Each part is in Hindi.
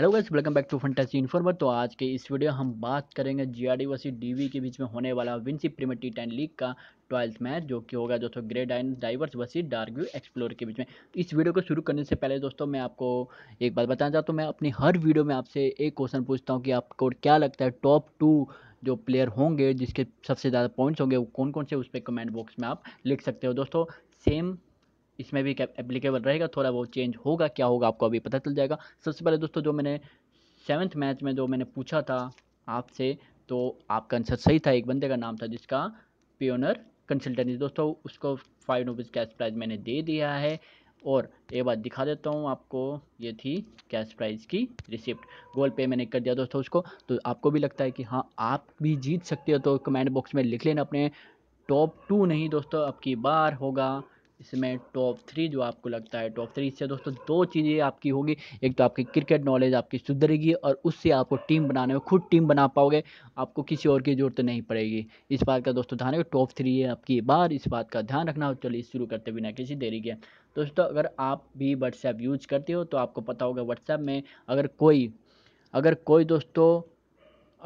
hello guys welcome back to fantasy informer तो आज के इस वीडियो हम बात करेंगे G R versus D V के बीच में होने वाला Vincy premier T ten league का ट्वेल्थ मैच जो कि होगा दोस्तों Grenadine divers versus dark view explore के बीच में इस वीडियो को शुरू करने से पहले दोस्तों मैं आपको एक बात बताना चाहता हूँ मैं अपनी हर वीडियो में आपसे एक क्वेश्चन पूछता हूँ कि आपको क्या लगता है टॉप टू जो प्लेयर होंगे जिसके सबसे ज़्यादा पॉइंट्स होंगे वो कौन कौन से उस पर कमेंट बॉक्स में आप लिख सकते हो दोस्तों सेम इसमें भी एप्लीकेबल रहेगा थोड़ा बहुत चेंज होगा क्या होगा आपको अभी पता चल जाएगा सबसे पहले दोस्तों जो मैंने सेवन्थ मैच में जो मैंने पूछा था आपसे तो आपका आंसर सही था एक बंदे का नाम था जिसका पियोनर कंसल्टेंसी दोस्तों उसको फाइव रुपीज़ कैश प्राइज़ मैंने दे दिया है और ये बात दिखा देता हूँ आपको ये थी कैश प्राइज़ की रिसिप्ट गूगल पे मैंने कर दिया दोस्तों उसको तो आपको भी लगता है कि हाँ आप भी जीत सकते हो तो कमेंट बॉक्स में लिख लेना अपने टॉप टू नहीं दोस्तों आपकी बार होगा इसमें टॉप थ्री जो आपको लगता है टॉप थ्री इससे दोस्तों दो चीज़ें आपकी होगी एक तो आपकी क्रिकेट नॉलेज आपकी सुधरेगी और उससे आपको टीम बनाने में खुद टीम बना पाओगे आपको किसी और की जरूरत नहीं पड़ेगी इस बात का दोस्तों ध्यान रखें टॉप थ्री है आपकी बार इस बात का ध्यान रखना चलिए शुरू करते बिना किसी देरी के दोस्तों अगर आप भी व्हाट्सएप यूज करते हो तो आपको पता होगा व्हाट्सएप में अगर कोई अगर कोई दोस्तों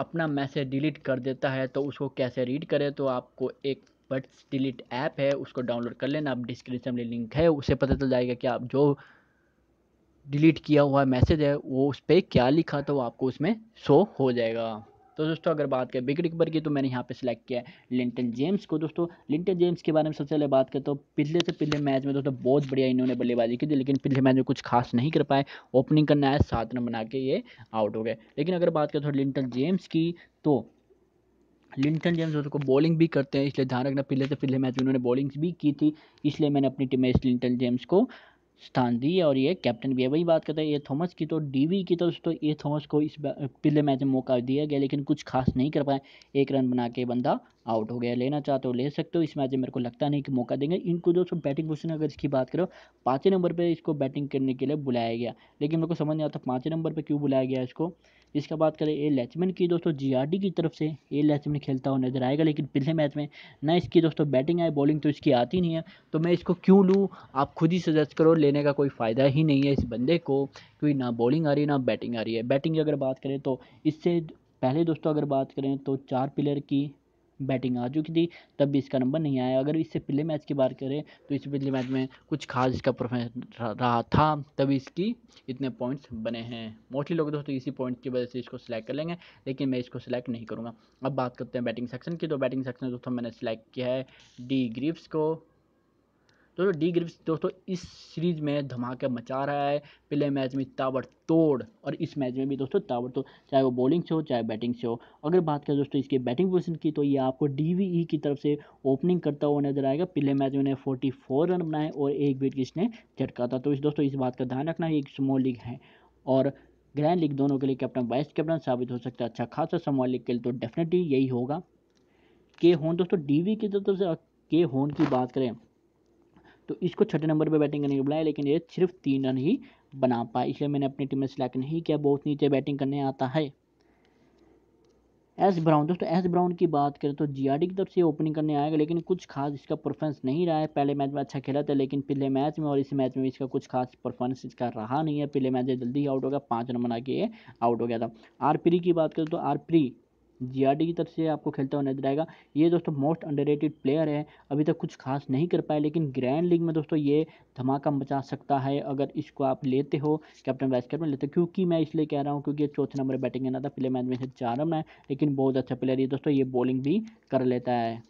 अपना मैसेज डिलीट कर देता है तो उसको कैसे रीड करें तो आपको एक बट स्टिल इट ऐप है उसको डाउनलोड कर लेना आप डिस्क्रिप्शन में लिंक है उसे पता चल जाएगा कि आप जो डिलीट किया हुआ मैसेज है वो उस पर क्या लिखा था वो आपको उसमें शो हो जाएगा तो दोस्तों अगर बात करें बिग डिकबर की तो मैंने यहाँ पे सिलेक्ट किया है लिंटन जेम्स को दोस्तों लिंटन जेम्स के बारे में सबसे पहले बात करें तो पिछले से पिछले मैच में दोस्तों बहुत बढ़िया इन्होंने बल्लेबाजी की थी लेकिन पिछले मैच में कुछ खास नहीं कर पाए ओपनिंग करना है सात रन बना के ये आउट हो गए लेकिन अगर बात करें थोड़ी लिंटन जेम्स की तो लिंटन जेम्स उसको बॉलिंग भी करते हैं इसलिए ध्यान रखना पिछले से पिछले मैच में उन्होंने बॉलिंग भी की थी इसलिए मैंने अपनी टीम में इस लिंटन जेम्स को स्थान दी और ये कैप्टन भी है वही बात करते हैं ये थॉमस की तो डीवी की तो दोस्तों ये थॉमस को इस पिछले मैच में मौका दिया गया लेकिन कुछ खास नहीं कर पाए एक रन बना के बंदा आउट हो गया लेना चाहते हो ले सकते हो इस मैच में मेरे को लगता नहीं कि मौका देंगे इनको जो सब बैटिंग पोजिशन अगर इसकी बात करो पाँचें नंबर पर इसको बैटिंग करने के लिए बुलाया गया लेकिन मेरे को समझ नहीं आता पाँचें नंबर पर क्यों बुलाया गया इसको इसका बात करें ए लैचमैन की दोस्तों जीआरडी की तरफ से ए लैचमैन खेलता हुआ नजर आएगा लेकिन पिछले मैच में ना इसकी दोस्तों बैटिंग आए बॉलिंग तो इसकी आती नहीं है तो मैं इसको क्यों लूँ आप खुद ही सजेस्ट करो लेने का कोई फ़ायदा ही नहीं है इस बंदे को क्योंकि ना बॉलिंग आ रही है ना बैटिंग आ रही है बैटिंग की अगर बात करें तो इससे पहले दोस्तों अगर बात करें तो चार प्लेयर की बैटिंग आ चुकी थी तब भी इसका नंबर नहीं आया अगर इससे पिछले मैच की बात करें तो इस पिछले मैच में कुछ खास इसका परफॉर्मेंस रहा था तभी इसकी इतने पॉइंट्स बने हैं मोस्टली लोग दोस्तों इसी पॉइंट की वजह से इसको सिलेक्ट कर लेंगे लेकिन मैं इसको सिलेक्ट नहीं करूँगा अब बात करते हैं बैटिंग सेक्शन की तो बैटिंग सेक्शन दोस्तों मैंने सिलेक्ट किया है डी ग्रिप्स को दोस्तों डी ग्रिप्स दोस्तों इस सीरीज में धमाके मचा रहा है पिछले मैच में ताबड़तोड़ और इस मैच में भी दोस्तों ताबड़तोड़ चाहे वो बॉलिंग से हो चाहे बैटिंग से हो अगर बात करें दोस्तों इसके बैटिंग पोजिशन की तो ये आपको डी e की तरफ से ओपनिंग करता हुआ नजर आएगा पिले मैच में उन्हें फोर्टी रन बनाए और एक विकेट इसने झटका था तो इस दोस्तों इस बात का ध्यान रखना है एक स्मॉल लीग है और ग्रैंड लीग दोनों के लिए कैप्टन वाइस कैप्टन साबित हो सकता है अच्छा खासा स्मॉल लीग के लिए तो डेफिनेटली यही होगा के होन दोस्तों डी e की तरफ से के होन की बात करें तो इसको छठे नंबर पर बैटिंग करने के बुलाया लेकिन ये सिर्फ तीन रन ही बना पाए इसलिए मैंने अपनी टीम में सिलेक्ट नहीं किया बहुत नीचे बैटिंग करने आता है एस ब्राउन दोस्तों एस ब्राउन की बात करें तो जीआरडी की तरफ से ओपनिंग करने आएगा लेकिन कुछ खास इसका परफॉर्मेंस नहीं रहा है पहले मैच में अच्छा खेला था लेकिन पिछले मैच में और इस मैच में इसका कुछ खास परफॉर्मेंस इसका रहा नहीं है पिछले मैच में जल्दी ही आउट हो गया पाँच रन बना के आउट हो गया था आर e की बात करें तो आर जीआरडी की तरफ से आपको खेलता हुआ नजर आएगा ये दोस्तों मोस्ट अंडररेटेड प्लेयर है अभी तक कुछ खास नहीं कर पाए लेकिन ग्रैंड लीग में दोस्तों ये धमाका मचा सकता है अगर इसको आप लेते हो कैप्टन वाइस कैप्टन लेते हो क्योंकि मैं इसलिए कह रहा हूँ क्योंकि चौथे नंबर बैटिंग करना था पिछले मैच में से चार रन है लेकिन बहुत अच्छा प्लेयर ये दोस्तों ये बॉलिंग भी कर लेता है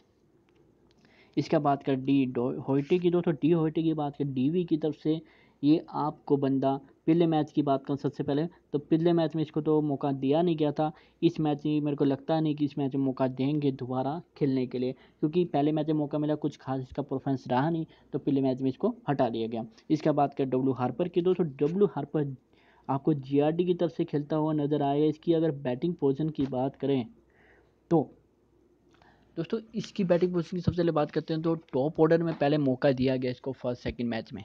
इसका बात कर डी होइटे की दोस्तों डी होइटी की बात कर वी की तरफ से ये आपको बंदा पिछले मैच की बात करूँ सबसे पहले तो पिछले मैच में इसको तो मौका दिया नहीं गया था इस मैच में मेरे को लगता नहीं कि इस मैच में मौका देंगे दोबारा खेलने के लिए क्योंकि पहले मैच में मौका मिला कुछ खास इसका परफॉर्मेंस रहा नहीं तो पिछले मैच में इसको हटा दिया गया इसका बात करें डब्लू हार्पर की दोस्तों डब्लू हार्पर आपको जीआरडी की तरफ से खेलता हुआ नज़र आएगा इसकी अगर बैटिंग पोजिशन की बात करें तो दोस्तों इसकी बैटिंग पोजिशन की सबसे पहले बात करते हैं तो टॉप ऑर्डर में पहले मौका दिया गया इसको फर्स्ट सेकंड मैच में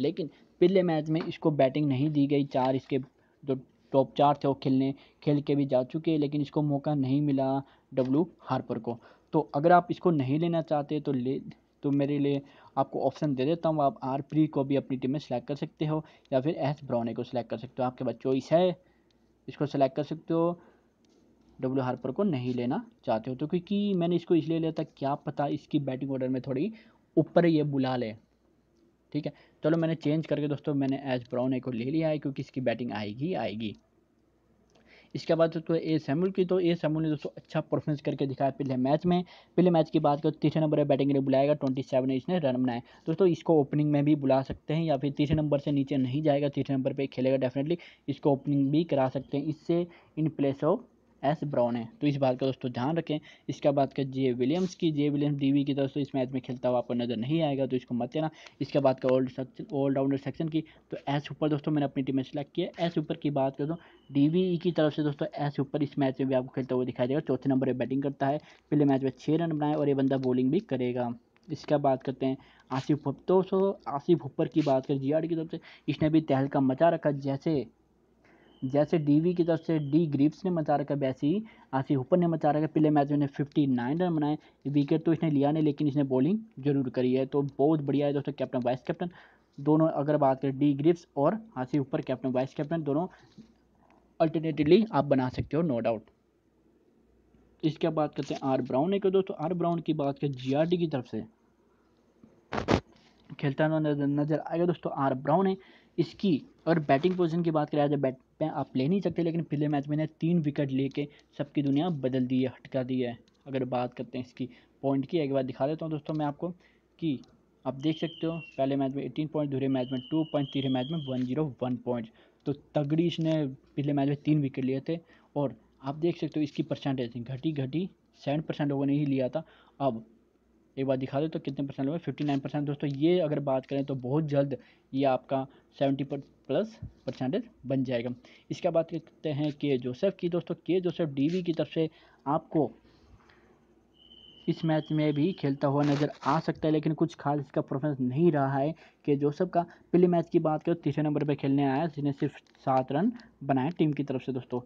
लेकिन पिछले मैच में इसको बैटिंग नहीं दी गई चार इसके जो टॉप चार थे वो खेलने खेल के भी जा चुके हैं लेकिन इसको मौका नहीं मिला डब्लू हार्पर को तो अगर आप इसको नहीं लेना चाहते तो ले तो मेरे लिए आपको ऑप्शन दे देता हूँ आप आर प्री को भी अपनी टीम में सेलेक्ट कर सकते हो या फिर एस ब्राउने को सिलेक्ट कर सकते हो आपके पास चॉइस है इसको सेलेक्ट कर सकते हो डब्ल्यू हार्पर को नहीं लेना चाहते हो तो क्योंकि मैंने इसको इसलिए लिया था क्या पता इसकी बैटिंग ऑर्डर में थोड़ी ऊपर ये बुला ले ठीक है चलो मैंने चेंज करके दोस्तों मैंने एज ब्राउन एक को ले लिया है क्योंकि इसकी बैटिंग आएगी आएगी इसके बाद दोस्तों ए सैमुल की तो ए सैमुल ने दोस्तों अच्छा परफॉर्मेंस करके दिखाया पिछले मैच में पिछले मैच की बात करें तीसरे नंबर पर बैटिंग के लिए बुलाएगा ट्वेंटी सेवन इसने रन बनाए दोस्तों इसको ओपनिंग में भी बुला सकते हैं या फिर तीसरे नंबर से नीचे नहीं जाएगा तीसरे नंबर पर खेलेगा डेफिनेटली इसको ओपनिंग भी करा सकते हैं इससे in place of S Brown है तो इस बात का दोस्तों ध्यान रखें इसका बात कर जे विलियम्स की जे विलियम्स डीवी की दोस्तों इस मैच में खेलता हुआ आपको नजर नहीं आएगा तो इसको मत देना इसका बात कर ऑल सेक्शन ऑलराउंडर सेक्शन की तो एस ऊपर दोस्तों मैंने अपनी टीम में सेलेक्ट किया एस ऊपर की बात कर दो डी की तरफ से दोस्तों एस ऊपर इस मैच में भी आपको खेलता हुआ दिखाई देगा चौथे नंबर पर बैटिंग करता है पहले मैच में छः रन बनाए और ये बंदा बॉलिंग भी करेगा इसका बात करते हैं आसिफ दोस्तों आसिफ ऊपर की बात करें जी की तरफ से इसने भी तहलका मचा रखा जैसे जैसे डीवी की तरफ से डी ग्रीप्स ने मचा रखा ही आसिफ ऊपर ने मचा रखा पिछले मैच में इन्हें फिफ्टी नाइन रन बनाए विकेट तो इसने लिया नहीं लेकिन इसने बॉलिंग जरूर करी है तो बहुत बढ़िया है दोस्तों कैप्टन वाइस कैप्टन दोनों अगर बात करें डी ग्रिप्स और आसिफ ऊपर कैप्टन वाइस कैप्टन दोनों अल्टरनेटिवली आप बना सकते हो नो डाउट इसके बाद करते हैं आर ब्राउन ने तो दोस्तों आर ब्राउन की बात करें डी की तरफ से खेलता नजर आएगा दोस्तों आर ब्राउन है इसकी और बैटिंग पोजीशन की बात करें जाए बैट पे आप ले नहीं सकते लेकिन पिछले मैच में इन्हें तीन विकेट लेके सबकी दुनिया बदल दी है हटका दी है अगर बात करते हैं इसकी पॉइंट की एक बार दिखा देता हूँ दोस्तों मैं आपको कि आप देख सकते हो पहले मैच में एटीन पॉइंट दूसरे मैच में टू पॉइंट तीसरे मैच में वन ज़ीरो वन पॉइंट तो तगड़ी इसने पिछले मैच में तीन विकेट लिए थे और आप देख सकते हो इसकी परसेंटेज घटी घटी सेवन परसेंट लोगों ने ही लिया था अब एक बार दिखा दो तो कितने परसेंट लोग फिफ्टी नाइन परसेंट दोस्तों ये अगर बात करें तो बहुत जल्द ये आपका सेवेंटी पर, प्लस परसेंटेज बन जाएगा इसके बाद कहते हैं के जोसेफ की दोस्तों के जोसेफ डी की तरफ से आपको इस मैच में भी खेलता हुआ नज़र आ सकता है लेकिन कुछ खास इसका परफॉर्मेंस नहीं रहा है कि जोसेफ का पहले मैच की बात करें तीसरे नंबर पर खेलने आया जिन्हें सिर्फ सात रन बनाए टीम की तरफ से दोस्तों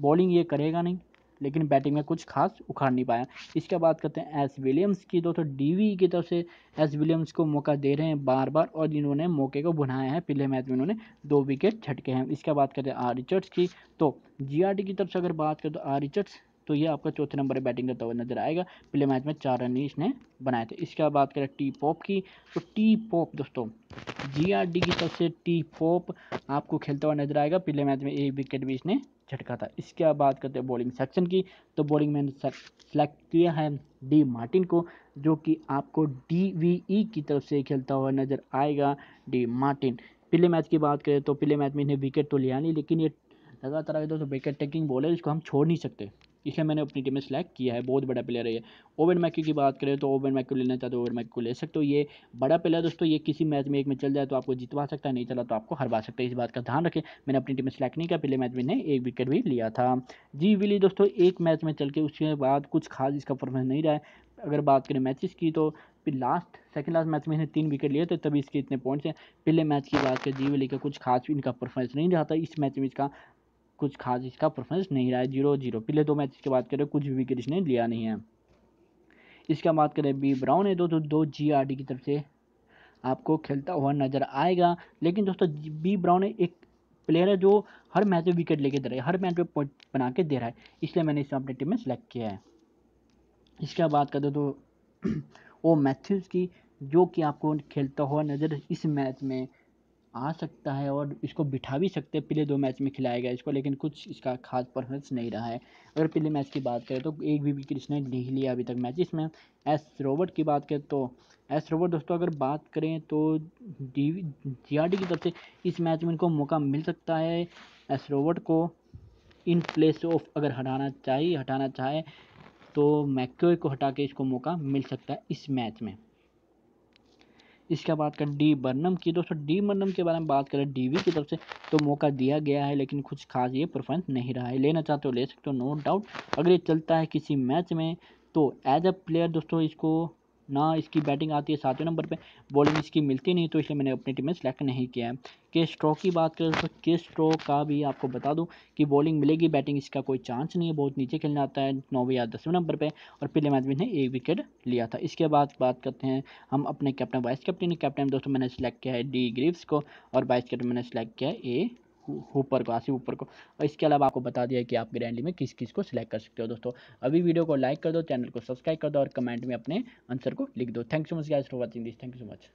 बॉलिंग ये करेगा नहीं लेकिन बैटिंग में कुछ खास उखाड़ नहीं पाया इसके बाद करते हैं एस विलियम्स की दोस्तों डीवी तो की तरफ से एस विलियम्स को मौका दे रहे हैं बार बार और इन्होंने मौके को बुनाया है पिछले मैच में इन्होंने दो विकेट छटके हैं इसके बाद करते हैं आर रिचर्ड्स की तो जी की तरफ से अगर बात करें तो आर रिचर्ड्स तो ये आपका चौथे नंबर पर बैटिंग करता हुआ नजर आएगा पिछले मैच में चार रन ही इसने बनाए थे इसके बाद बात करें टी पॉप की तो टी पॉप दोस्तों जी आर की तरफ से टी पॉप आपको खेलता हुआ नजर आएगा पिछले मैच में एक विकेट भी इसने झटका था इसके बाद बात करते हैं बॉलिंग सेक्शन की तो बॉलिंग मैंने सेलेक्ट किया है डी मार्टिन को जो कि आपको डी वी ई की तरफ से खेलता हुआ नज़र आएगा डी मार्टिन पिले मैच की बात करें तो पिले मैच में इन्हें विकेट तो लिया नहीं लेकिन ये लगातार दोस्तों विकेट टेकिंग बॉल है इसको हम छोड़ नहीं सकते इसे मैंने अपनी टीम में सेलेक्ट किया है बहुत बड़ा प्लेयर है ये ओवन मैक्यू की बात करें तो ओवन मैक्यू लेना चाहते हो ओवन मैक्यू ले सकते हो ये बड़ा प्लेयर दोस्तों ये किसी मैच में एक में चल जाए तो आपको जितवा सकता है नहीं चला तो आपको हरवा सकता है इस बात का ध्यान रखें मैंने अपनी टीम में सेलेक्ट नहीं किया पहले मैच में एक विकेट भी लिया था जी विली दोस्तों एक मैच में चल के उसके बाद कुछ खास इसका परफॉर्मेंस नहीं रहा है अगर बात करें मैचेस की तो फिर लास्ट सेकंड लास्ट मैच में इसने तीन विकेट लिए थे तभी इसके इतने पॉइंट्स हैं पहले मैच की बात करें जी विली का कुछ खास भी इनका परफॉर्मेंस नहीं रहा था इस मैच में इसका कुछ खास इसका परफॉर्मेंस नहीं रहा है जीरो जीरो पिछले दो मैच की बात करें कुछ विकेट इसने लिया नहीं है इसका बात करें बी ब्राउन है दोस्तों दो जी आर डी की तरफ से आपको खेलता हुआ नज़र आएगा लेकिन दोस्तों बी ब्राउन एक प्लेयर है जो हर मैच में विकेट लेके दे रहा है हर मैच में पॉइंट बना के दे रहा है इसलिए मैंने इसे अपनी टीम में सेलेक्ट किया है इसके बात दो तो वो मैथ्यूज़ की जो कि आपको खेलता हुआ नज़र इस मैच में आ सकता है और इसको बिठा भी सकते हैं पिछले दो मैच में खिलाया गया इसको लेकिन कुछ इसका खास परफॉर्मेंस नहीं रहा है अगर पिछले मैच की बात करें तो एक भी विकेट इसने नहीं लिया अभी तक मैच इसमें एस रोबोट की बात करें तो एस रोबोट दोस्तों अगर बात करें तो डी जी की तरफ से इस मैच में इनको मौका मिल सकता है एस रोबोट को इन प्लेस ऑफ अगर हटाना चाहिए हटाना चाहे तो मैक्यो को हटा के इसको मौका मिल सकता है इस मैच में इसके बात करें डी बर्नम की दोस्तों डी बर्नम के बारे में बात करें डीवी की तरफ से तो मौका दिया गया है लेकिन कुछ खास ये परफॉर्मेंस नहीं रहा है लेना चाहते हो ले सकते हो नो डाउट अगर ये चलता है किसी मैच में तो एज अ प्लेयर दोस्तों इसको ना इसकी बैटिंग आती है सातवें नंबर पे बॉलिंग इसकी मिलती नहीं तो इसलिए मैंने अपनी टीम में सेलेक्ट नहीं किया है के स्ट्रोक की बात करें तो के स्ट्रोक का भी आपको बता दूं कि बॉलिंग मिलेगी बैटिंग इसका कोई चांस नहीं है बहुत नीचे खेलने आता है नौवें या दसवें नंबर पर और पिले मैच में एक विकेट लिया था इसके बाद बात करते हैं हम अपने कैप्टन वाइस कैप्टन कैप्टन दोस्तों मैंने सेलेक्ट किया है डी ग्रीव्स को और वाइस कैप्टन मैंने सेलेक्ट किया है ए ऊपर को आसिफ ऊपर को और इसके अलावा आपको बता दिया कि आप ग्रैंडली में किस किस को सिलेक्ट कर सकते हो दोस्तों अभी वीडियो को लाइक कर दो चैनल को सब्सक्राइब कर दो और कमेंट में अपने आंसर को लिख दो thank so much guys for watching this thank you so much